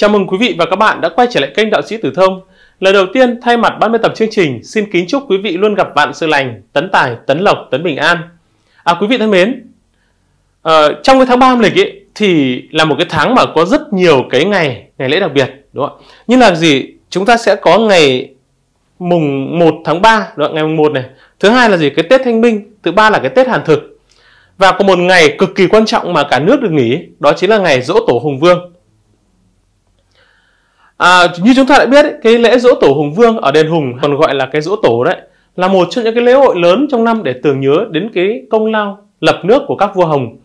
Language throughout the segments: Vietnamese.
Chào mừng quý vị và các bạn đã quay trở lại kênh Đạo sĩ Tử Thông. Lời đầu tiên, thay mặt ban biên tập chương trình, xin kính chúc quý vị luôn gặp vạn sự lành, tấn tài, tấn lộc, tấn bình an. À quý vị thân mến, à, trong cái tháng 3 âm lịch ấy, thì là một cái tháng mà có rất nhiều cái ngày, ngày lễ đặc biệt, đúng không ạ? Như là gì? Chúng ta sẽ có ngày mùng 1 tháng 3, đoạn ngày mùng 1 này. Thứ hai là gì? Cái Tết Thanh Minh, thứ ba là cái Tết Hàn Thực. Và có một ngày cực kỳ quan trọng mà cả nước được nghỉ, đó chính là ngày Dỗ Tổ Hùng Vương À, như chúng ta đã biết ấy, cái lễ dỗ tổ Hùng Vương ở đền Hùng còn gọi là cái dỗ tổ đấy là một trong những cái lễ hội lớn trong năm để tưởng nhớ đến cái công lao lập nước của các vua Hồng.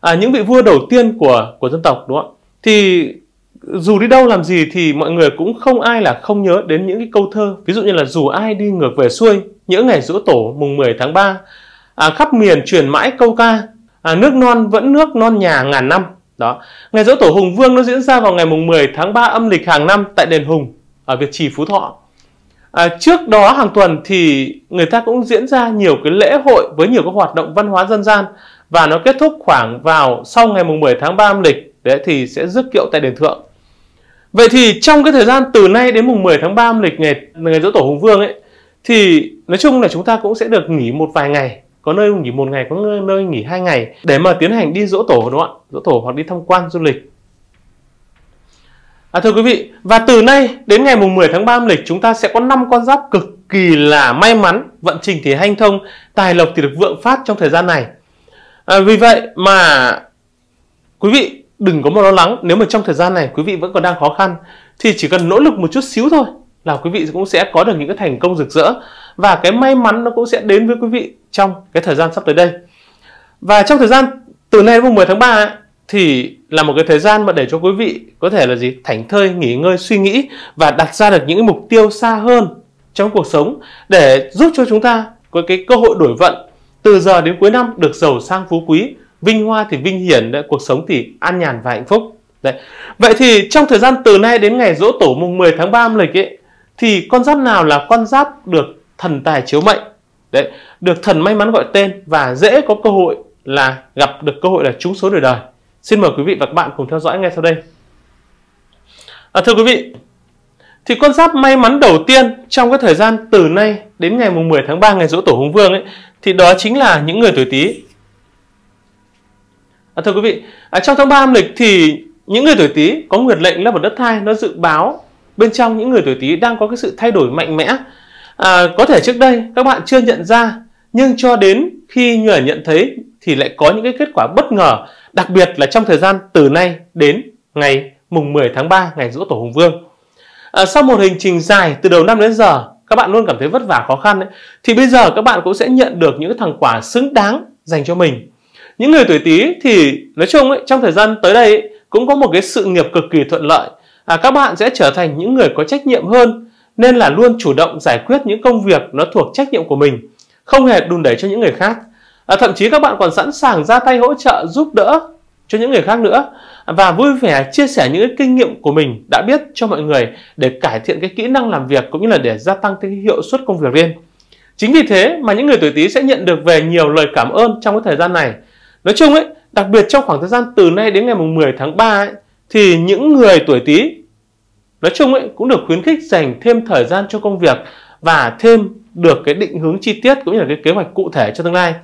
À, những vị vua đầu tiên của của dân tộc đúng không Thì dù đi đâu làm gì thì mọi người cũng không ai là không nhớ đến những cái câu thơ ví dụ như là dù ai đi ngược về xuôi những ngày dỗ tổ mùng 10 tháng 3 à, khắp miền truyền mãi câu ca à, nước non vẫn nước non nhà ngàn năm đó ngày dỗ tổ hùng vương nó diễn ra vào ngày mùng 10 tháng 3 âm lịch hàng năm tại đền hùng ở việt trì phú thọ à, trước đó hàng tuần thì người ta cũng diễn ra nhiều cái lễ hội với nhiều cái hoạt động văn hóa dân gian và nó kết thúc khoảng vào sau ngày mùng 10 tháng 3 âm lịch đấy thì sẽ rước kiệu tại đền thượng vậy thì trong cái thời gian từ nay đến mùng 10 tháng 3 âm lịch ngày ngày dỗ tổ hùng vương ấy thì nói chung là chúng ta cũng sẽ được nghỉ một vài ngày có nơi nghỉ một ngày có nơi nghỉ hai ngày để mà tiến hành đi dỗ tổ đúng không ạ dỗ tổ hoặc đi tham quan du lịch À, thưa quý vị, và từ nay đến ngày mùng 10 tháng 3 âm lịch chúng ta sẽ có 5 con giáp cực kỳ là may mắn, vận trình thì hanh thông, tài lộc thì được vượng phát trong thời gian này. À, vì vậy mà quý vị đừng có mà lo lắng nếu mà trong thời gian này quý vị vẫn còn đang khó khăn thì chỉ cần nỗ lực một chút xíu thôi là quý vị cũng sẽ có được những cái thành công rực rỡ và cái may mắn nó cũng sẽ đến với quý vị trong cái thời gian sắp tới đây và trong thời gian từ nay đến mùng 10 tháng 3 ấy, thì là một cái thời gian mà để cho quý vị có thể là gì thảnh thơi nghỉ ngơi suy nghĩ và đặt ra được những mục tiêu xa hơn trong cuộc sống để giúp cho chúng ta có cái cơ hội đổi vận từ giờ đến cuối năm được giàu sang phú quý vinh hoa thì vinh hiển đấy, cuộc sống thì an nhàn và hạnh phúc đấy vậy thì trong thời gian từ nay đến ngày dỗ tổ mùng 10 tháng 3 âm lịch ấy thì con giáp nào là con giáp được thần tài chiếu mệnh đấy được thần may mắn gọi tên và dễ có cơ hội là gặp được cơ hội là trúng số đời đời xin mời quý vị và các bạn cùng theo dõi ngay sau đây à, thưa quý vị thì con giáp may mắn đầu tiên trong cái thời gian từ nay đến ngày mùng 10 tháng 3 ngày dỗ tổ Hùng Vương ấy thì đó chính là những người tuổi Tý. À, thưa quý vị, à, trong tháng 3 âm lịch thì những người tuổi Tý có nguyệt lệnh là một đất thai nó dự báo bên trong những người tuổi Tý đang có cái sự thay đổi mạnh mẽ. À, có thể trước đây các bạn chưa nhận ra nhưng cho đến khi người nhận thấy thì lại có những cái kết quả bất ngờ, đặc biệt là trong thời gian từ nay đến ngày mùng 10 tháng 3 ngày dỗ tổ Hùng Vương. À, sau một hành trình dài từ đầu năm đến giờ, các bạn luôn cảm thấy vất vả khó khăn ấy, thì bây giờ các bạn cũng sẽ nhận được những thành quả xứng đáng dành cho mình. Những người tuổi Tý thì nói chung ấy, trong thời gian tới đây ấy, cũng có một cái sự nghiệp cực kỳ thuận lợi à, các bạn sẽ trở thành những người có trách nhiệm hơn nên là luôn chủ động giải quyết những công việc nó thuộc trách nhiệm của mình không hề đùn đẩy cho những người khác à, thậm chí các bạn còn sẵn sàng ra tay hỗ trợ giúp đỡ cho những người khác nữa và vui vẻ chia sẻ những cái kinh nghiệm của mình đã biết cho mọi người để cải thiện cái kỹ năng làm việc cũng như là để gia tăng cái hiệu suất công việc lên chính vì thế mà những người tuổi tý sẽ nhận được về nhiều lời cảm ơn trong cái thời gian này nói chung ấy đặc biệt trong khoảng thời gian từ nay đến ngày mùng 10 tháng 3 ấy, thì những người tuổi Tý nói chung ấy cũng được khuyến khích dành thêm thời gian cho công việc và thêm được cái định hướng chi tiết cũng như là cái kế hoạch cụ thể cho tương lai.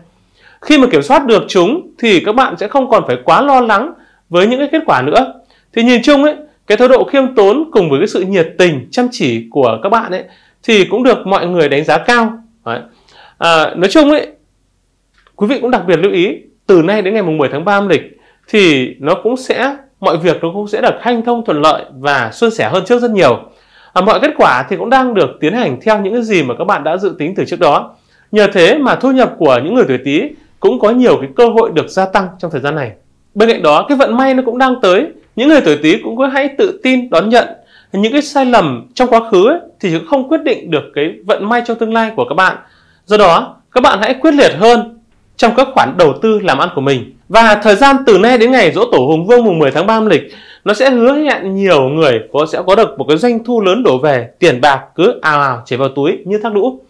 Khi mà kiểm soát được chúng thì các bạn sẽ không còn phải quá lo lắng với những cái kết quả nữa. Thì nhìn chung ấy, cái thái độ khiêm tốn cùng với cái sự nhiệt tình, chăm chỉ của các bạn ấy thì cũng được mọi người đánh giá cao. Đấy. À, nói chung ấy, quý vị cũng đặc biệt lưu ý từ nay đến ngày mùng 10 tháng 3 âm lịch thì nó cũng sẽ mọi việc nó cũng sẽ được hanh thông thuận lợi và suôn sẻ hơn trước rất nhiều. À, mọi kết quả thì cũng đang được tiến hành theo những gì mà các bạn đã dự tính từ trước đó. Nhờ thế mà thu nhập của những người tuổi Tý cũng có nhiều cái cơ hội được gia tăng trong thời gian này. Bên cạnh đó, cái vận may nó cũng đang tới. Những người tuổi Tý cũng cứ hãy tự tin đón nhận những cái sai lầm trong quá khứ ấy, thì cũng không quyết định được cái vận may trong tương lai của các bạn. Do đó, các bạn hãy quyết liệt hơn trong các khoản đầu tư làm ăn của mình và thời gian từ nay đến ngày dỗ tổ Hùng Vương mùng 10 tháng 3 âm lịch nó sẽ hứa hẹn nhiều người có sẽ có được một cái doanh thu lớn đổ về, tiền bạc cứ ào ào chảy vào túi như thác lũ.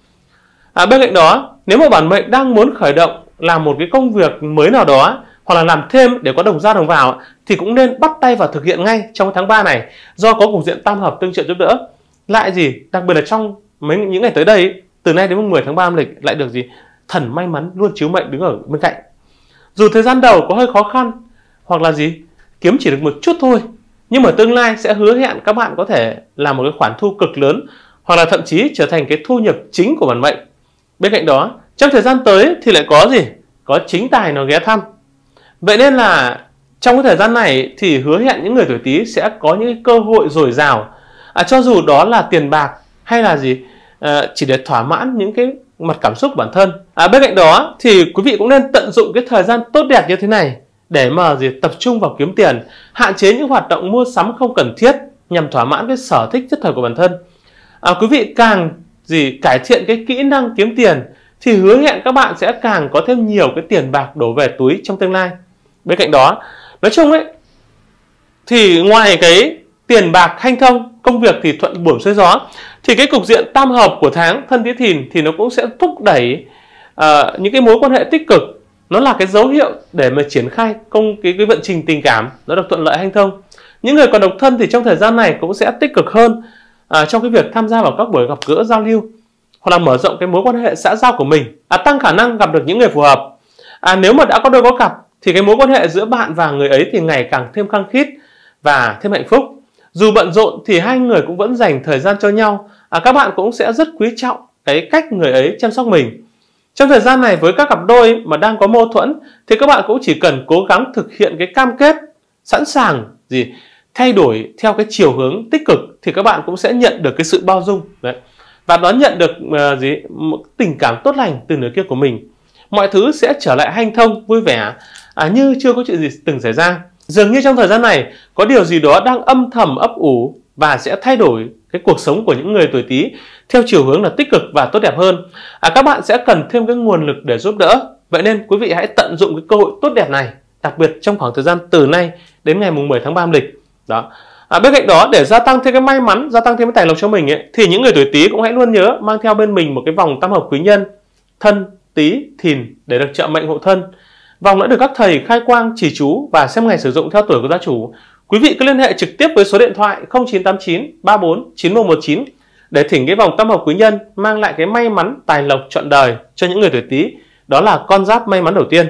À, bên cạnh đó, nếu mà bản mệnh đang muốn khởi động làm một cái công việc mới nào đó hoặc là làm thêm để có đồng ra đồng vào thì cũng nên bắt tay vào thực hiện ngay trong tháng 3 này do có cục diện tam hợp tương trợ giúp đỡ. Lại gì, đặc biệt là trong mấy những ngày tới đây từ nay đến mùng 10 tháng 3 âm lịch lại được gì? Thần may mắn luôn chiếu mệnh đứng ở bên cạnh dù thời gian đầu có hơi khó khăn hoặc là gì kiếm chỉ được một chút thôi nhưng mà tương lai sẽ hứa hẹn các bạn có thể làm một cái khoản thu cực lớn hoặc là thậm chí trở thành cái thu nhập chính của bản mệnh. Bên cạnh đó, trong thời gian tới thì lại có gì? Có chính tài nó ghé thăm. Vậy nên là trong cái thời gian này thì hứa hẹn những người tuổi Tý sẽ có những cơ hội dồi dào. À, cho dù đó là tiền bạc hay là gì à, chỉ để thỏa mãn những cái mặt cảm xúc của bản thân à, bên cạnh đó thì quý vị cũng nên tận dụng cái thời gian tốt đẹp như thế này để mà gì tập trung vào kiếm tiền hạn chế những hoạt động mua sắm không cần thiết nhằm thỏa mãn cái sở thích nhất thời của bản thân à, quý vị càng gì cải thiện cái kỹ năng kiếm tiền thì hứa hẹn các bạn sẽ càng có thêm nhiều cái tiền bạc đổ về túi trong tương lai bên cạnh đó nói chung ấy thì ngoài cái tiền bạc thanh thông, công việc thì thuận buồm xuôi gió thì cái cục diện tam hợp của tháng thân tí thìn thì nó cũng sẽ thúc đẩy uh, những cái mối quan hệ tích cực nó là cái dấu hiệu để mà triển khai công cái cái vận trình tình cảm nó được thuận lợi hanh thông những người còn độc thân thì trong thời gian này cũng sẽ tích cực hơn à, trong cái việc tham gia vào các buổi gặp gỡ giao lưu hoặc là mở rộng cái mối quan hệ xã giao của mình à, tăng khả năng gặp được những người phù hợp à, nếu mà đã có đôi có cặp thì cái mối quan hệ giữa bạn và người ấy thì ngày càng thêm khăng khít và thêm hạnh phúc dù bận rộn thì hai người cũng vẫn dành thời gian cho nhau à, các bạn cũng sẽ rất quý trọng cái cách người ấy chăm sóc mình trong thời gian này với các cặp đôi mà đang có mâu thuẫn thì các bạn cũng chỉ cần cố gắng thực hiện cái cam kết sẵn sàng gì thay đổi theo cái chiều hướng tích cực thì các bạn cũng sẽ nhận được cái sự bao dung đấy và đón nhận được uh, gì một tình cảm tốt lành từ nửa kia của mình mọi thứ sẽ trở lại hanh thông vui vẻ à, như chưa có chuyện gì từng xảy ra Dường như trong thời gian này có điều gì đó đang âm thầm ấp ủ và sẽ thay đổi cái cuộc sống của những người tuổi Tý theo chiều hướng là tích cực và tốt đẹp hơn. À, các bạn sẽ cần thêm cái nguồn lực để giúp đỡ. Vậy nên quý vị hãy tận dụng cái cơ hội tốt đẹp này, đặc biệt trong khoảng thời gian từ nay đến ngày mùng 10 tháng 3 âm lịch. Đó. À, bên cạnh đó để gia tăng thêm cái may mắn, gia tăng thêm cái tài lộc cho mình ấy, thì những người tuổi Tý cũng hãy luôn nhớ mang theo bên mình một cái vòng tam hợp quý nhân thân, Tý, Thìn để được trợ mệnh hộ thân. Vòng đã được các thầy khai quang chỉ chú và xem ngày sử dụng theo tuổi của gia chủ. Quý vị cứ liên hệ trực tiếp với số điện thoại 0989 34 9119 để thỉnh cái vòng tam hợp quý nhân mang lại cái may mắn tài lộc trọn đời cho những người tuổi Tý. Đó là con giáp may mắn đầu tiên.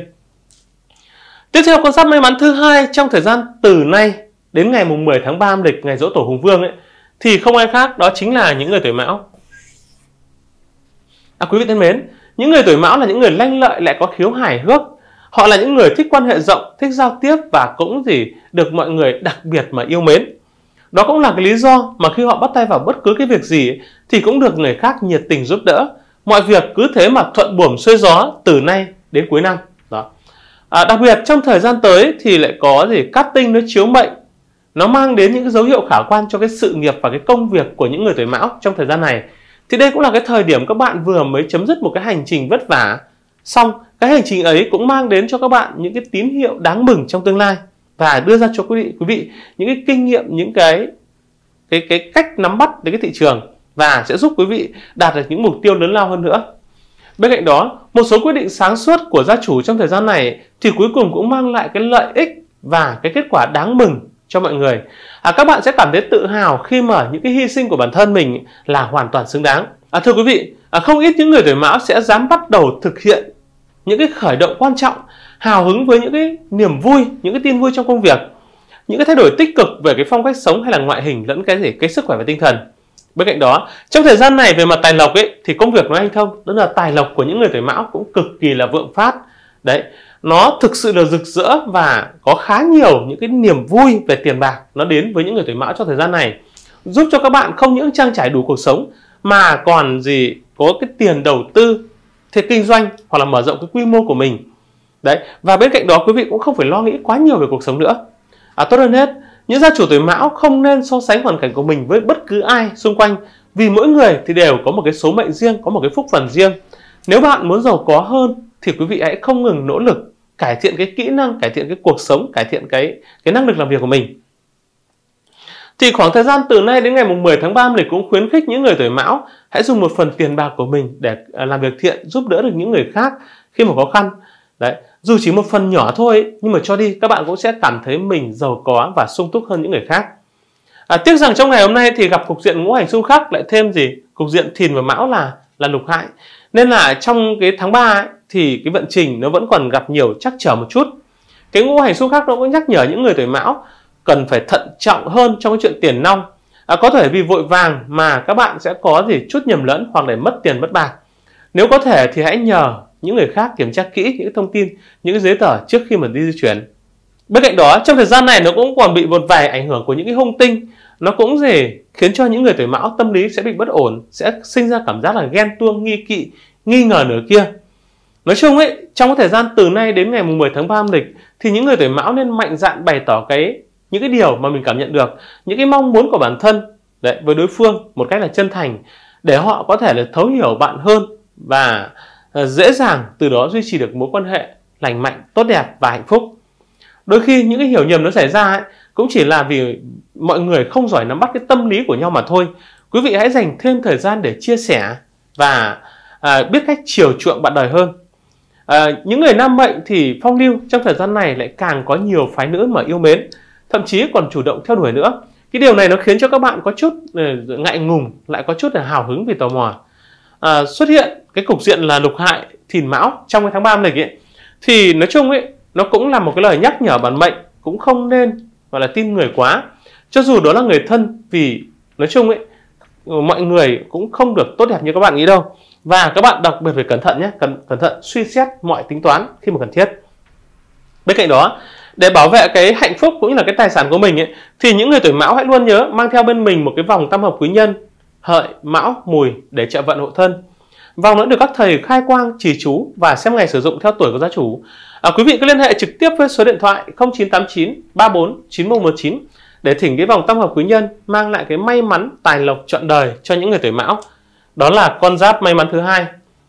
Tiếp theo con giáp may mắn thứ hai trong thời gian từ nay đến ngày mùng 10 tháng 3 âm lịch ngày dỗ tổ Hùng Vương ấy thì không ai khác đó chính là những người tuổi Mão. À quý vị thân mến, những người tuổi Mão là những người lanh lợi lại có khiếu hài hước, Họ là những người thích quan hệ rộng, thích giao tiếp và cũng gì được mọi người đặc biệt mà yêu mến. Đó cũng là cái lý do mà khi họ bắt tay vào bất cứ cái việc gì thì cũng được người khác nhiệt tình giúp đỡ. Mọi việc cứ thế mà thuận buồm xuôi gió từ nay đến cuối năm. Đó. À, đặc biệt trong thời gian tới thì lại có gì cắt tinh nó chiếu mệnh nó mang đến những cái dấu hiệu khả quan cho cái sự nghiệp và cái công việc của những người tuổi mão trong thời gian này thì đây cũng là cái thời điểm các bạn vừa mới chấm dứt một cái hành trình vất vả Xong, cái hành trình ấy cũng mang đến cho các bạn những cái tín hiệu đáng mừng trong tương lai và đưa ra cho quý vị quý vị những cái kinh nghiệm, những cái cái cái cách nắm bắt đến cái thị trường và sẽ giúp quý vị đạt được những mục tiêu lớn lao hơn nữa. Bên cạnh đó, một số quyết định sáng suốt của gia chủ trong thời gian này thì cuối cùng cũng mang lại cái lợi ích và cái kết quả đáng mừng cho mọi người. À, các bạn sẽ cảm thấy tự hào khi mà những cái hy sinh của bản thân mình là hoàn toàn xứng đáng. À, thưa quý vị, à, không ít những người tuổi mão sẽ dám bắt đầu thực hiện những cái khởi động quan trọng, hào hứng với những cái niềm vui, những cái tin vui trong công việc, những cái thay đổi tích cực về cái phong cách sống hay là ngoại hình lẫn cái gì, cái sức khỏe và tinh thần. Bên cạnh đó, trong thời gian này về mặt tài lộc ấy thì công việc nó anh thông, đó là tài lộc của những người tuổi mão cũng cực kỳ là vượng phát. Đấy, nó thực sự là rực rỡ và có khá nhiều những cái niềm vui về tiền bạc nó đến với những người tuổi mão trong thời gian này giúp cho các bạn không những trang trải đủ cuộc sống mà còn gì có cái tiền đầu tư thì kinh doanh hoặc là mở rộng cái quy mô của mình đấy và bên cạnh đó quý vị cũng không phải lo nghĩ quá nhiều về cuộc sống nữa à, tốt hơn hết những gia chủ tuổi mão không nên so sánh hoàn cảnh của mình với bất cứ ai xung quanh vì mỗi người thì đều có một cái số mệnh riêng có một cái phúc phần riêng nếu bạn muốn giàu có hơn thì quý vị hãy không ngừng nỗ lực cải thiện cái kỹ năng cải thiện cái cuộc sống cải thiện cái cái năng lực làm việc của mình thì khoảng thời gian từ nay đến ngày mùng 10 tháng 3 lịch cũng khuyến khích những người tuổi mão hãy dùng một phần tiền bạc của mình để à, làm việc thiện giúp đỡ được những người khác khi mà khó khăn đấy dù chỉ một phần nhỏ thôi nhưng mà cho đi các bạn cũng sẽ cảm thấy mình giàu có và sung túc hơn những người khác à, tiếc rằng trong ngày hôm nay thì gặp cục diện ngũ hành xung khắc lại thêm gì cục diện thìn và mão là là lục hại nên là trong cái tháng 3 ấy, thì cái vận trình nó vẫn còn gặp nhiều chắc trở một chút cái ngũ hành xung khắc nó cũng nhắc nhở những người tuổi mão cần phải thận trọng hơn trong cái chuyện tiền nong à, có thể vì vội vàng mà các bạn sẽ có gì chút nhầm lẫn hoặc để mất tiền mất bạc nếu có thể thì hãy nhờ những người khác kiểm tra kỹ những thông tin những giấy tờ trước khi mà đi di chuyển bên cạnh đó trong thời gian này nó cũng còn bị một vài ảnh hưởng của những cái hung tinh nó cũng gì khiến cho những người tuổi mão tâm lý sẽ bị bất ổn sẽ sinh ra cảm giác là ghen tuông nghi kỵ nghi ngờ nửa kia nói chung ấy trong cái thời gian từ nay đến ngày mùng 10 tháng 3 âm lịch thì những người tuổi mão nên mạnh dạn bày tỏ cái những cái điều mà mình cảm nhận được những cái mong muốn của bản thân đấy, với đối phương một cách là chân thành để họ có thể là thấu hiểu bạn hơn và ờ, dễ dàng từ đó duy trì được mối quan hệ lành mạnh tốt đẹp và hạnh phúc đôi khi những cái hiểu nhầm nó xảy ra ấy, cũng chỉ là vì mọi người không giỏi nắm bắt cái tâm lý của nhau mà thôi quý vị hãy dành thêm thời gian để chia sẻ và à, biết cách chiều chuộng bạn đời hơn à, những người nam mệnh thì phong lưu trong thời gian này lại càng có nhiều phái nữ mà yêu mến thậm chí còn chủ động theo đuổi nữa cái điều này nó khiến cho các bạn có chút ờ, ngại ngùng lại có chút là hào hứng vì tò mò à, xuất hiện cái cục diện là lục hại thìn mão trong cái tháng ba lịch ấy, thì nói chung ấy nó cũng là một cái lời nhắc nhở bản mệnh cũng không nên gọi là tin người quá cho dù đó là người thân vì nói chung ấy ừ, mọi người cũng không được tốt đẹp như các bạn nghĩ đâu và các bạn đặc biệt phải cẩn thận nhé cẩn, cẩn thận suy xét mọi tính toán khi mà cần thiết bên cạnh đó để bảo vệ cái hạnh phúc cũng như là cái tài sản của mình ấy, thì những người tuổi mão hãy luôn nhớ mang theo bên mình một cái vòng tam hợp quý nhân hợi mão mùi để trợ vận hộ thân vòng nữa được các thầy khai quang trì chú và xem ngày sử dụng theo tuổi của gia chủ à, quý vị cứ liên hệ trực tiếp với số điện thoại 0989 34 9119 để thỉnh cái vòng tam hợp quý nhân mang lại cái may mắn tài lộc trọn đời cho những người tuổi mão đó là con giáp may mắn thứ hai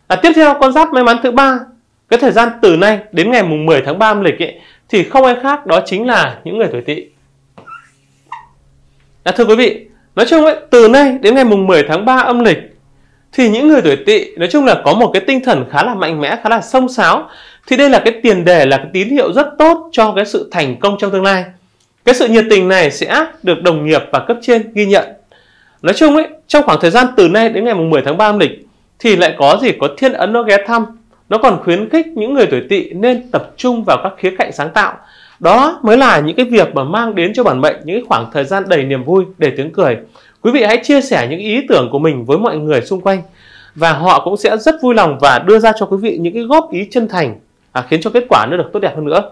à, tiếp theo con giáp may mắn thứ ba cái thời gian từ nay đến ngày mùng 10 tháng 3 âm lịch ấy, thì không ai khác đó chính là những người tuổi tỵ. À, thưa quý vị, nói chung ấy, từ nay đến ngày mùng 10 tháng 3 âm lịch thì những người tuổi tỵ nói chung là có một cái tinh thần khá là mạnh mẽ, khá là sông sáo thì đây là cái tiền đề là cái tín hiệu rất tốt cho cái sự thành công trong tương lai. Cái sự nhiệt tình này sẽ được đồng nghiệp và cấp trên ghi nhận. Nói chung ấy, trong khoảng thời gian từ nay đến ngày mùng 10 tháng 3 âm lịch thì lại có gì có thiên ấn nó ghé thăm nó còn khuyến khích những người tuổi tỵ nên tập trung vào các khía cạnh sáng tạo. Đó mới là những cái việc mà mang đến cho bản mệnh những khoảng thời gian đầy niềm vui, để tiếng cười. Quý vị hãy chia sẻ những ý tưởng của mình với mọi người xung quanh và họ cũng sẽ rất vui lòng và đưa ra cho quý vị những cái góp ý chân thành à, khiến cho kết quả nó được tốt đẹp hơn nữa.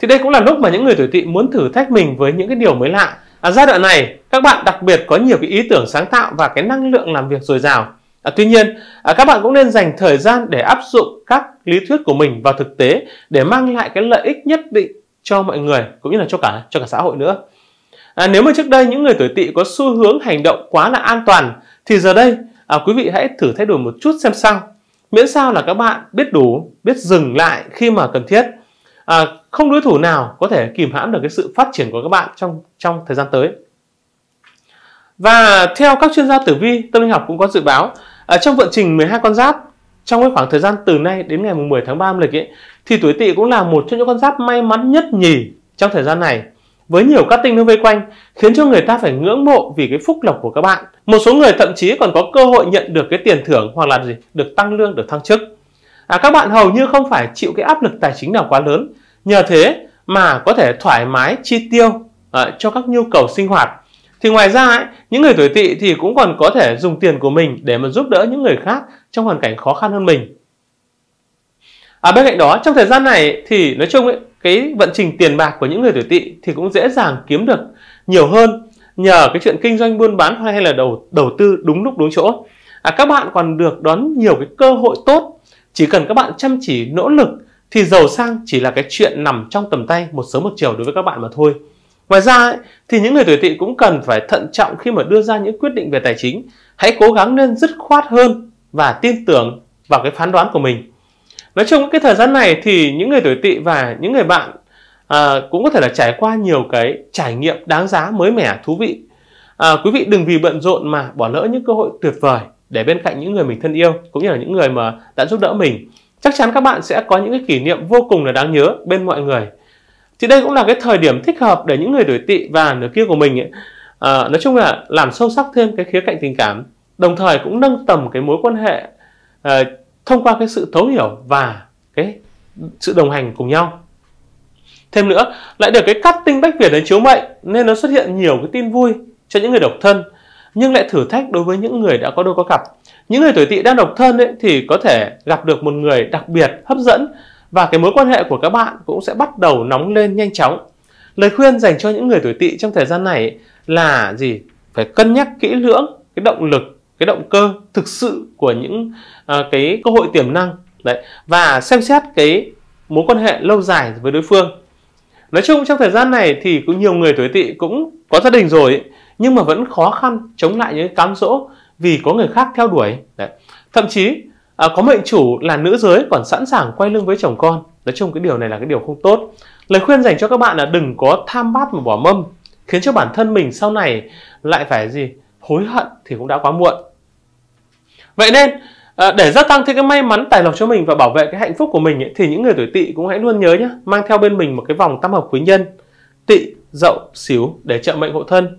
Thì đây cũng là lúc mà những người tuổi tỵ muốn thử thách mình với những cái điều mới lạ. À, giai đoạn này các bạn đặc biệt có nhiều cái ý tưởng sáng tạo và cái năng lượng làm việc dồi dào À, tuy nhiên, à, các bạn cũng nên dành thời gian để áp dụng các lý thuyết của mình vào thực tế để mang lại cái lợi ích nhất định cho mọi người cũng như là cho cả cho cả xã hội nữa. À, nếu mà trước đây những người tuổi tỵ có xu hướng hành động quá là an toàn thì giờ đây à, quý vị hãy thử thay đổi một chút xem sao. Miễn sao là các bạn biết đủ, biết dừng lại khi mà cần thiết. À, không đối thủ nào có thể kìm hãm được cái sự phát triển của các bạn trong trong thời gian tới. Và theo các chuyên gia tử vi, tâm linh học cũng có dự báo à, trong vận trình 12 con giáp trong cái khoảng thời gian từ nay đến ngày 10 tháng 3 âm lịch ấy, thì tuổi tỵ cũng là một trong những con giáp may mắn nhất nhì trong thời gian này với nhiều các tinh nó vây quanh khiến cho người ta phải ngưỡng mộ vì cái phúc lộc của các bạn một số người thậm chí còn có cơ hội nhận được cái tiền thưởng hoặc là gì được tăng lương được thăng chức à, các bạn hầu như không phải chịu cái áp lực tài chính nào quá lớn nhờ thế mà có thể thoải mái chi tiêu à, cho các nhu cầu sinh hoạt thì ngoài ra ấy, những người tuổi tỵ thì cũng còn có thể dùng tiền của mình để mà giúp đỡ những người khác trong hoàn cảnh khó khăn hơn mình. À bên cạnh đó trong thời gian này thì nói chung ấy, cái vận trình tiền bạc của những người tuổi tỵ thì cũng dễ dàng kiếm được nhiều hơn nhờ cái chuyện kinh doanh buôn bán hay là đầu đầu tư đúng lúc đúng chỗ. À, các bạn còn được đón nhiều cái cơ hội tốt chỉ cần các bạn chăm chỉ nỗ lực thì giàu sang chỉ là cái chuyện nằm trong tầm tay một sớm một chiều đối với các bạn mà thôi. Ngoài ra thì những người tuổi tỵ cũng cần phải thận trọng khi mà đưa ra những quyết định về tài chính. Hãy cố gắng nên dứt khoát hơn và tin tưởng vào cái phán đoán của mình. Nói chung cái thời gian này thì những người tuổi tỵ và những người bạn à, cũng có thể là trải qua nhiều cái trải nghiệm đáng giá mới mẻ thú vị. À, quý vị đừng vì bận rộn mà bỏ lỡ những cơ hội tuyệt vời để bên cạnh những người mình thân yêu cũng như là những người mà đã giúp đỡ mình. Chắc chắn các bạn sẽ có những cái kỷ niệm vô cùng là đáng nhớ bên mọi người thì đây cũng là cái thời điểm thích hợp để những người tuổi tỵ và nửa kia của mình ấy, à, nói chung là làm sâu sắc thêm cái khía cạnh tình cảm đồng thời cũng nâng tầm cái mối quan hệ à, thông qua cái sự thấu hiểu và cái sự đồng hành cùng nhau thêm nữa lại được cái cắt tinh bách việt đến chiếu mệnh nên nó xuất hiện nhiều cái tin vui cho những người độc thân nhưng lại thử thách đối với những người đã có đôi có cặp những người tuổi tỵ đang độc thân ấy, thì có thể gặp được một người đặc biệt hấp dẫn và cái mối quan hệ của các bạn cũng sẽ bắt đầu nóng lên nhanh chóng. Lời khuyên dành cho những người tuổi tỵ trong thời gian này là gì? Phải cân nhắc kỹ lưỡng cái động lực, cái động cơ thực sự của những uh, cái cơ hội tiềm năng đấy và xem xét cái mối quan hệ lâu dài với đối phương. Nói chung trong thời gian này thì cũng nhiều người tuổi tỵ cũng có gia đình rồi nhưng mà vẫn khó khăn chống lại những cám dỗ vì có người khác theo đuổi. Đấy. Thậm chí à, có mệnh chủ là nữ giới còn sẵn sàng quay lưng với chồng con nói chung cái điều này là cái điều không tốt lời khuyên dành cho các bạn là đừng có tham bát mà bỏ mâm khiến cho bản thân mình sau này lại phải gì hối hận thì cũng đã quá muộn vậy nên à, để gia tăng thêm cái may mắn tài lộc cho mình và bảo vệ cái hạnh phúc của mình ấy, thì những người tuổi tỵ cũng hãy luôn nhớ nhé mang theo bên mình một cái vòng tam hợp quý nhân tỵ dậu xíu để trợ mệnh hộ thân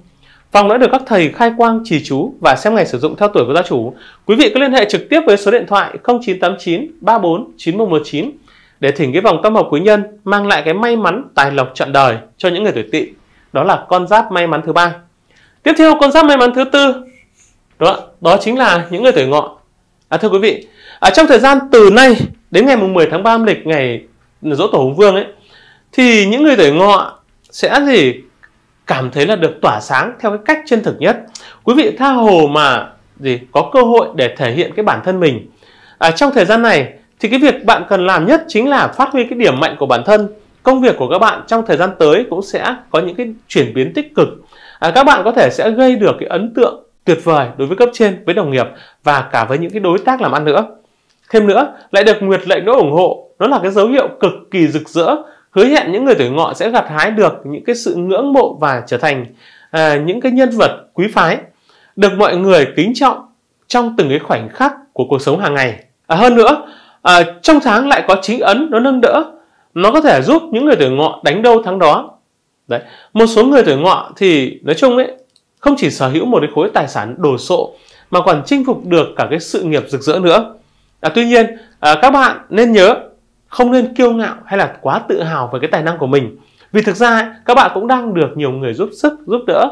Phòng đã được các thầy khai quang trì chú và xem ngày sử dụng theo tuổi của gia chủ. Quý vị có liên hệ trực tiếp với số điện thoại 0989 34 9119 để thỉnh cái vòng tâm hợp quý nhân mang lại cái may mắn tài lộc trọn đời cho những người tuổi tỵ. Đó là con giáp may mắn thứ ba. Tiếp theo con giáp may mắn thứ tư đó, đó chính là những người tuổi ngọ. À, thưa quý vị, ở à, trong thời gian từ nay đến ngày mùng 10 tháng 3 âm lịch ngày dỗ tổ Hùng Vương ấy thì những người tuổi ngọ sẽ gì cảm thấy là được tỏa sáng theo cái cách chân thực nhất quý vị tha hồ mà gì có cơ hội để thể hiện cái bản thân mình à, trong thời gian này thì cái việc bạn cần làm nhất chính là phát huy cái điểm mạnh của bản thân công việc của các bạn trong thời gian tới cũng sẽ có những cái chuyển biến tích cực à, các bạn có thể sẽ gây được cái ấn tượng tuyệt vời đối với cấp trên với đồng nghiệp và cả với những cái đối tác làm ăn nữa thêm nữa lại được nguyệt lệnh đỗ ủng hộ đó là cái dấu hiệu cực kỳ rực rỡ hứa hẹn những người tuổi ngọ sẽ gặt hái được những cái sự ngưỡng mộ và trở thành à, những cái nhân vật quý phái được mọi người kính trọng trong từng cái khoảnh khắc của cuộc sống hàng ngày à, hơn nữa à, trong tháng lại có chính ấn nó nâng đỡ nó có thể giúp những người tuổi ngọ đánh đâu thắng đó đấy một số người tuổi ngọ thì nói chung ấy không chỉ sở hữu một cái khối tài sản đồ sộ mà còn chinh phục được cả cái sự nghiệp rực rỡ nữa à, tuy nhiên à, các bạn nên nhớ không nên kiêu ngạo hay là quá tự hào về cái tài năng của mình vì thực ra các bạn cũng đang được nhiều người giúp sức giúp đỡ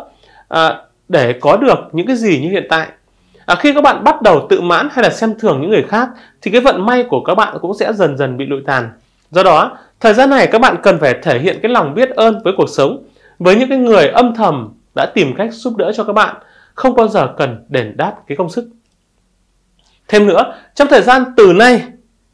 à, để có được những cái gì như hiện tại à, khi các bạn bắt đầu tự mãn hay là xem thường những người khác thì cái vận may của các bạn cũng sẽ dần dần bị lụi tàn do đó thời gian này các bạn cần phải thể hiện cái lòng biết ơn với cuộc sống với những cái người âm thầm đã tìm cách giúp đỡ cho các bạn không bao giờ cần đền đáp cái công sức thêm nữa trong thời gian từ nay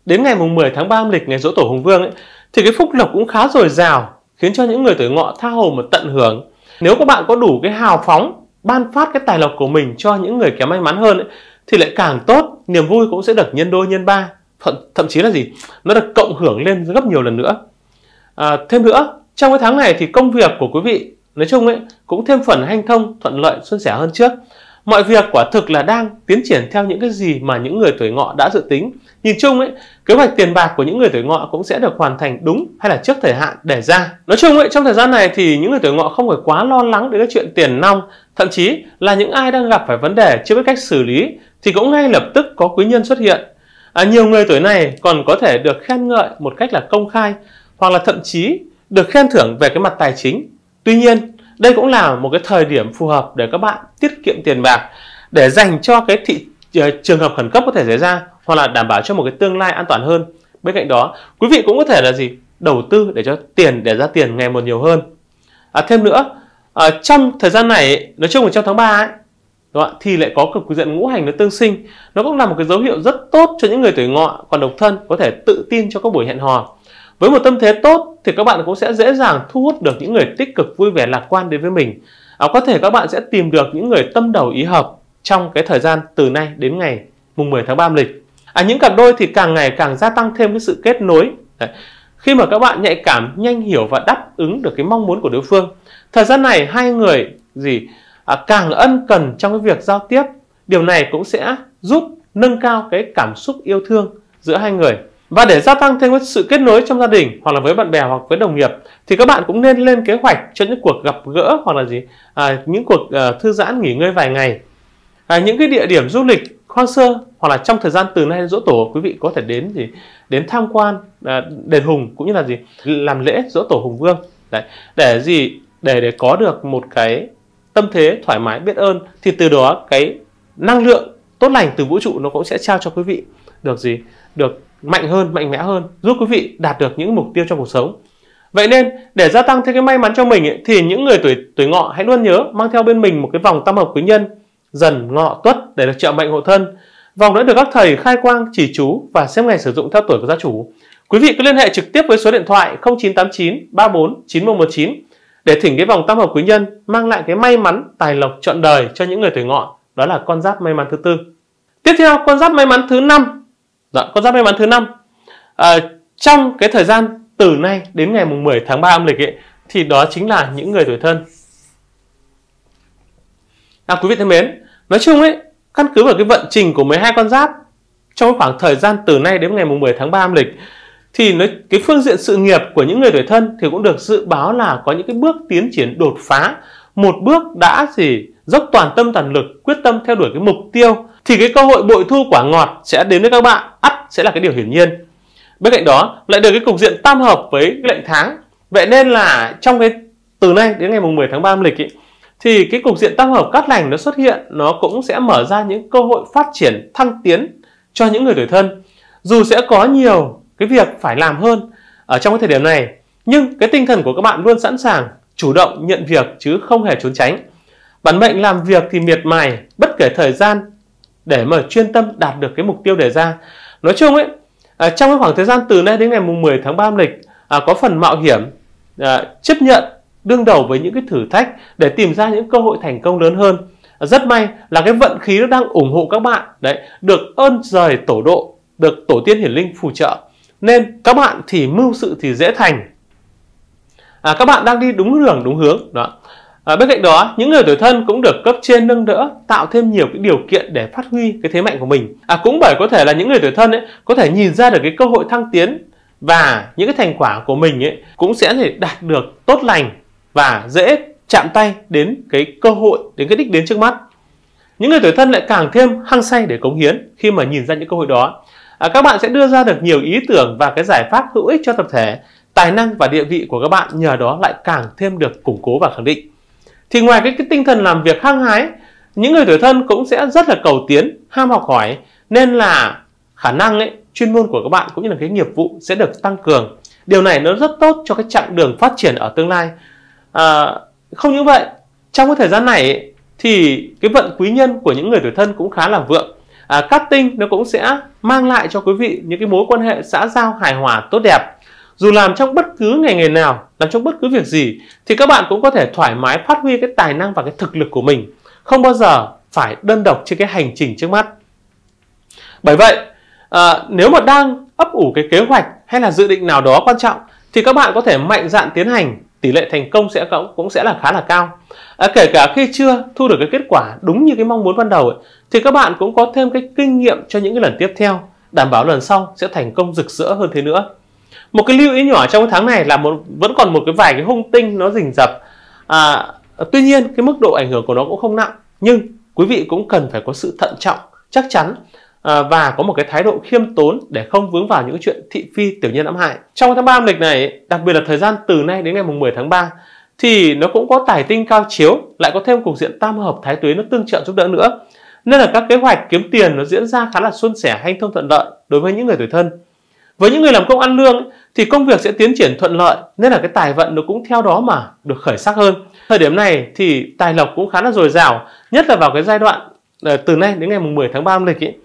đến ngày mùng 10 tháng 3 âm lịch ngày dỗ tổ Hùng Vương ấy, thì cái phúc lộc cũng khá dồi dào khiến cho những người tuổi ngọ tha hồ mà tận hưởng. Nếu các bạn có đủ cái hào phóng ban phát cái tài lộc của mình cho những người kém may mắn hơn ấy, thì lại càng tốt, niềm vui cũng sẽ được nhân đôi nhân ba, thậm, chí là gì? Nó được cộng hưởng lên gấp nhiều lần nữa. À, thêm nữa, trong cái tháng này thì công việc của quý vị nói chung ấy cũng thêm phần hanh thông thuận lợi xuân sẻ hơn trước mọi việc quả thực là đang tiến triển theo những cái gì mà những người tuổi ngọ đã dự tính Nhìn chung ấy, kế hoạch tiền bạc của những người tuổi ngọ cũng sẽ được hoàn thành đúng hay là trước thời hạn đề ra. Nói chung ấy, trong thời gian này thì những người tuổi ngọ không phải quá lo lắng đến cái chuyện tiền nong, thậm chí là những ai đang gặp phải vấn đề chưa biết cách xử lý thì cũng ngay lập tức có quý nhân xuất hiện. À, nhiều người tuổi này còn có thể được khen ngợi một cách là công khai hoặc là thậm chí được khen thưởng về cái mặt tài chính. Tuy nhiên, đây cũng là một cái thời điểm phù hợp để các bạn tiết kiệm tiền bạc để dành cho cái thị ờ, trường hợp khẩn cấp có thể xảy ra hoặc là đảm bảo cho một cái tương lai an toàn hơn bên cạnh đó quý vị cũng có thể là gì đầu tư để cho tiền để ra tiền ngày một nhiều hơn à, thêm nữa à, trong thời gian này nói chung là trong tháng 3 ấy đúng không? thì lại có cực quý diện ngũ hành nó tương sinh nó cũng là một cái dấu hiệu rất tốt cho những người tuổi ngọ còn độc thân có thể tự tin cho các buổi hẹn hò với một tâm thế tốt thì các bạn cũng sẽ dễ dàng thu hút được những người tích cực vui vẻ lạc quan đến với mình à, có thể các bạn sẽ tìm được những người tâm đầu ý hợp trong cái thời gian từ nay đến ngày mùng 10 tháng 3 lịch à, những cặp đôi thì càng ngày càng gia tăng thêm cái sự kết nối Đấy. khi mà các bạn nhạy cảm nhanh hiểu và đáp ứng được cái mong muốn của đối phương thời gian này hai người gì à, càng ân cần trong cái việc giao tiếp điều này cũng sẽ giúp nâng cao cái cảm xúc yêu thương giữa hai người và để gia tăng thêm cái sự kết nối trong gia đình hoặc là với bạn bè hoặc với đồng nghiệp thì các bạn cũng nên lên kế hoạch cho những cuộc gặp gỡ hoặc là gì à, những cuộc à, thư giãn nghỉ ngơi vài ngày à, những cái địa điểm du lịch Kho xưa hoặc là trong thời gian từ nay đến dỗ tổ quý vị có thể đến gì đến tham quan à, đền hùng cũng như là gì làm lễ dỗ tổ hùng vương đấy để gì để để có được một cái tâm thế thoải mái biết ơn thì từ đó cái năng lượng tốt lành từ vũ trụ nó cũng sẽ trao cho quý vị được gì được mạnh hơn mạnh mẽ hơn giúp quý vị đạt được những mục tiêu trong cuộc sống vậy nên để gia tăng thêm cái may mắn cho mình ấy, thì những người tuổi tuổi ngọ hãy luôn nhớ mang theo bên mình một cái vòng tam hợp quý nhân dần ngọ tuất để được trợ mệnh hộ thân. Vòng đã được các thầy khai quang chỉ chú và xem ngày sử dụng theo tuổi của gia chủ. Quý vị cứ liên hệ trực tiếp với số điện thoại 0989 34 9119 để thỉnh cái vòng tam hợp quý nhân mang lại cái may mắn tài lộc trọn đời cho những người tuổi ngọ đó là con giáp may mắn thứ tư tiếp theo con giáp may mắn thứ năm dạ, con giáp may mắn thứ năm à, trong cái thời gian từ nay đến ngày mùng 10 tháng 3 âm lịch ấy, thì đó chính là những người tuổi thân À, quý vị thân mến, nói chung ấy, căn cứ vào cái vận trình của 12 con giáp trong khoảng thời gian từ nay đến ngày 10 tháng 3 âm lịch thì nó, cái phương diện sự nghiệp của những người tuổi thân thì cũng được dự báo là có những cái bước tiến triển đột phá một bước đã gì dốc toàn tâm toàn lực quyết tâm theo đuổi cái mục tiêu thì cái cơ hội bội thu quả ngọt sẽ đến với các bạn ắt sẽ là cái điều hiển nhiên bên cạnh đó lại được cái cục diện tam hợp với cái lệnh tháng vậy nên là trong cái từ nay đến ngày mùng 10 tháng 3 âm lịch ý, thì cái cục diện tam hợp cát lành nó xuất hiện nó cũng sẽ mở ra những cơ hội phát triển thăng tiến cho những người tuổi thân dù sẽ có nhiều cái việc phải làm hơn ở trong cái thời điểm này nhưng cái tinh thần của các bạn luôn sẵn sàng chủ động nhận việc chứ không hề trốn tránh bản mệnh làm việc thì miệt mài bất kể thời gian để mà chuyên tâm đạt được cái mục tiêu đề ra nói chung ấy à, trong cái khoảng thời gian từ nay đến ngày mùng 10 tháng 3 âm lịch à, có phần mạo hiểm à, chấp nhận đương đầu với những cái thử thách để tìm ra những cơ hội thành công lớn hơn rất may là cái vận khí nó đang ủng hộ các bạn đấy được ơn rời tổ độ được tổ tiên hiển linh phù trợ nên các bạn thì mưu sự thì dễ thành à, các bạn đang đi đúng đường đúng hướng đó à, bên cạnh đó những người tuổi thân cũng được cấp trên nâng đỡ tạo thêm nhiều cái điều kiện để phát huy cái thế mạnh của mình à, cũng bởi có thể là những người tuổi thân ấy có thể nhìn ra được cái cơ hội thăng tiến và những cái thành quả của mình ấy cũng sẽ thể đạt được tốt lành và dễ chạm tay đến cái cơ hội, đến cái đích đến trước mắt. Những người tuổi thân lại càng thêm hăng say để cống hiến khi mà nhìn ra những cơ hội đó. À, các bạn sẽ đưa ra được nhiều ý tưởng và cái giải pháp hữu ích cho tập thể. Tài năng và địa vị của các bạn nhờ đó lại càng thêm được củng cố và khẳng định. Thì ngoài cái, cái tinh thần làm việc hăng hái, những người tuổi thân cũng sẽ rất là cầu tiến, ham học hỏi nên là khả năng ấy, chuyên môn của các bạn cũng như là cái nghiệp vụ sẽ được tăng cường. Điều này nó rất tốt cho cái chặng đường phát triển ở tương lai à, không những vậy trong cái thời gian này ấy, thì cái vận quý nhân của những người tuổi thân cũng khá là vượng à, cát tinh nó cũng sẽ mang lại cho quý vị những cái mối quan hệ xã giao hài hòa tốt đẹp dù làm trong bất cứ ngành nghề nào làm trong bất cứ việc gì thì các bạn cũng có thể thoải mái phát huy cái tài năng và cái thực lực của mình không bao giờ phải đơn độc trên cái hành trình trước mắt bởi vậy à, nếu mà đang ấp ủ cái kế hoạch hay là dự định nào đó quan trọng thì các bạn có thể mạnh dạn tiến hành tỷ lệ thành công sẽ cũng cũng sẽ là khá là cao à, kể cả khi chưa thu được cái kết quả đúng như cái mong muốn ban đầu ấy, thì các bạn cũng có thêm cái kinh nghiệm cho những cái lần tiếp theo đảm bảo lần sau sẽ thành công rực rỡ hơn thế nữa một cái lưu ý nhỏ trong cái tháng này là một vẫn còn một cái vài cái hung tinh nó rình rập à, tuy nhiên cái mức độ ảnh hưởng của nó cũng không nặng nhưng quý vị cũng cần phải có sự thận trọng chắc chắn Ờ, và có một cái thái độ khiêm tốn để không vướng vào những chuyện thị phi tiểu nhân ám hại. Trong tháng 3 âm lịch này, đặc biệt là thời gian từ nay đến ngày mùng 10 tháng 3 thì nó cũng có tài tinh cao chiếu, lại có thêm cục diện tam hợp thái tuế nó tương trợ giúp đỡ nữa. Nên là các kế hoạch kiếm tiền nó diễn ra khá là suôn sẻ hanh thông thuận lợi đối với những người tuổi thân. Với những người làm công ăn lương thì công việc sẽ tiến triển thuận lợi nên là cái tài vận nó cũng theo đó mà được khởi sắc hơn. Thời điểm này thì tài lộc cũng khá là dồi dào, nhất là vào cái giai đoạn ờ, từ nay đến ngày mùng 10 tháng 3 âm lịch ấy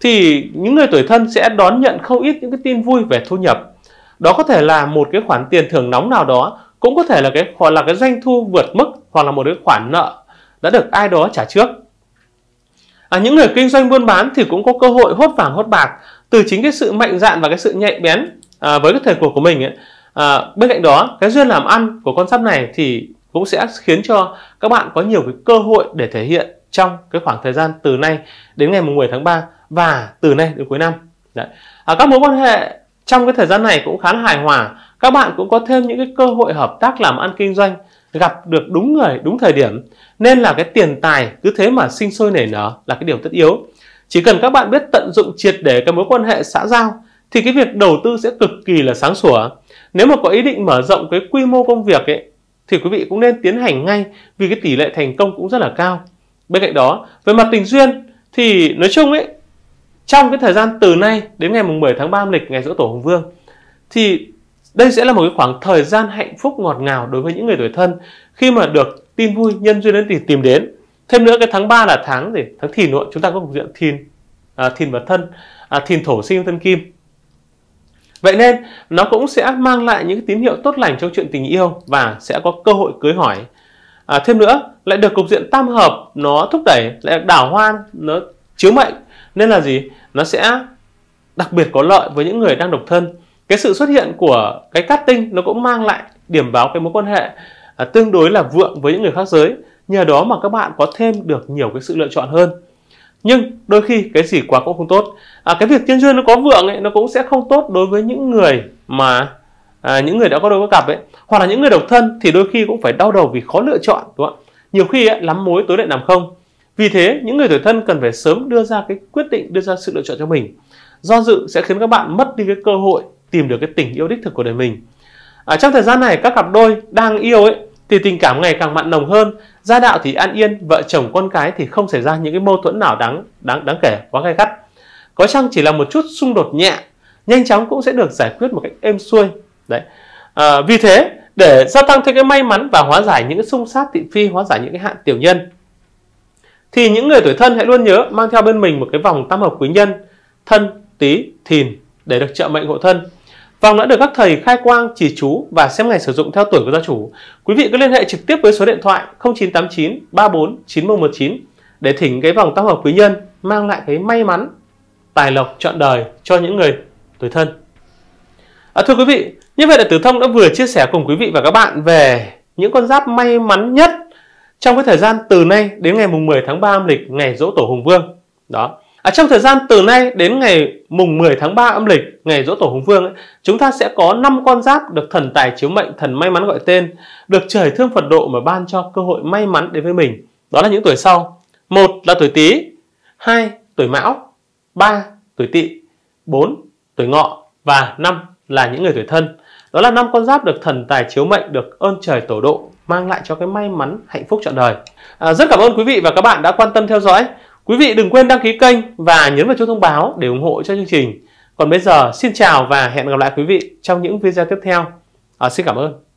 thì những người tuổi thân sẽ đón nhận không ít những cái tin vui về thu nhập. Đó có thể là một cái khoản tiền thưởng nóng nào đó, cũng có thể là cái hoặc là cái doanh thu vượt mức hoặc là một cái khoản nợ đã được ai đó trả trước. À, những người kinh doanh buôn bán thì cũng có cơ hội hốt vàng hốt bạc từ chính cái sự mạnh dạn và cái sự nhạy bén à, với cái thời cuộc của mình ấy. À, bên cạnh đó cái duyên làm ăn của con sắp này thì cũng sẽ khiến cho các bạn có nhiều cái cơ hội để thể hiện trong cái khoảng thời gian từ nay đến ngày 10 tháng 3 và từ nay đến cuối năm Đấy. À, các mối quan hệ trong cái thời gian này cũng khá là hài hòa các bạn cũng có thêm những cái cơ hội hợp tác làm ăn kinh doanh gặp được đúng người đúng thời điểm nên là cái tiền tài cứ thế mà sinh sôi nảy nở là cái điều tất yếu chỉ cần các bạn biết tận dụng triệt để cái mối quan hệ xã giao thì cái việc đầu tư sẽ cực kỳ là sáng sủa nếu mà có ý định mở rộng cái quy mô công việc ấy thì quý vị cũng nên tiến hành ngay vì cái tỷ lệ thành công cũng rất là cao bên cạnh đó về mặt tình duyên thì nói chung ấy trong cái thời gian từ nay đến ngày mùng 10 tháng 3 âm lịch ngày dỗ tổ Hùng Vương thì đây sẽ là một cái khoảng thời gian hạnh phúc ngọt ngào đối với những người tuổi thân khi mà được tin vui nhân duyên đến thì tìm đến thêm nữa cái tháng 3 là tháng gì tháng thìn nữa chúng ta có cục diện thìn à, thìn và thân à, thìn thổ sinh thân kim vậy nên nó cũng sẽ mang lại những tín hiệu tốt lành trong chuyện tình yêu và sẽ có cơ hội cưới hỏi à, thêm nữa lại được cục diện tam hợp nó thúc đẩy lại đảo hoan nó chiếu mệnh nên là gì nó sẽ đặc biệt có lợi với những người đang độc thân cái sự xuất hiện của cái cắt tinh nó cũng mang lại điểm báo cái mối quan hệ à, tương đối là vượng với những người khác giới nhờ đó mà các bạn có thêm được nhiều cái sự lựa chọn hơn nhưng đôi khi cái gì quá cũng không tốt à, cái việc tiên duyên nó có vượng ấy nó cũng sẽ không tốt đối với những người mà à, những người đã có đôi có cặp ấy hoặc là những người độc thân thì đôi khi cũng phải đau đầu vì khó lựa chọn đúng không nhiều khi ấy, lắm mối tối lại nằm không vì thế, những người tuổi thân cần phải sớm đưa ra cái quyết định, đưa ra sự lựa chọn cho mình. Do dự sẽ khiến các bạn mất đi cái cơ hội tìm được cái tình yêu đích thực của đời mình. À, trong thời gian này, các cặp đôi đang yêu ấy thì tình cảm ngày càng mặn nồng hơn, gia đạo thì an yên, vợ chồng con cái thì không xảy ra những cái mâu thuẫn nào đáng đáng đáng kể quá gay gắt. Có chăng chỉ là một chút xung đột nhẹ, nhanh chóng cũng sẽ được giải quyết một cách êm xuôi. Đấy. À, vì thế, để gia tăng thêm cái may mắn và hóa giải những cái xung sát thị phi, hóa giải những cái hạn tiểu nhân thì những người tuổi thân hãy luôn nhớ mang theo bên mình một cái vòng tam hợp quý nhân thân tý thìn để được trợ mệnh hộ thân Vòng đã được các thầy khai quang, chỉ chú và xem ngày sử dụng theo tuổi của gia chủ. Quý vị cứ liên hệ trực tiếp với số điện thoại 0989 34 9119 để thỉnh cái vòng tam hợp quý nhân mang lại cái may mắn, tài lộc trọn đời cho những người tuổi thân. À, thưa quý vị, như vậy là Tử Thông đã vừa chia sẻ cùng quý vị và các bạn về những con giáp may mắn nhất trong cái thời gian từ nay đến ngày mùng 10 tháng 3 âm lịch ngày dỗ tổ Hùng Vương đó à, trong thời gian từ nay đến ngày mùng 10 tháng 3 âm lịch ngày dỗ tổ Hùng Vương ấy, chúng ta sẽ có 5 con giáp được thần tài chiếu mệnh thần may mắn gọi tên được trời thương Phật độ mà ban cho cơ hội may mắn đến với mình đó là những tuổi sau một là tuổi Tý hai tuổi Mão ba tuổi Tỵ bốn tuổi Ngọ và năm là những người tuổi thân đó là năm con giáp được thần tài chiếu mệnh được ơn trời tổ độ mang lại cho cái may mắn hạnh phúc trọn đời à, rất cảm ơn quý vị và các bạn đã quan tâm theo dõi quý vị đừng quên đăng ký kênh và nhấn vào chuông thông báo để ủng hộ cho chương trình còn bây giờ xin chào và hẹn gặp lại quý vị trong những video tiếp theo à, xin cảm ơn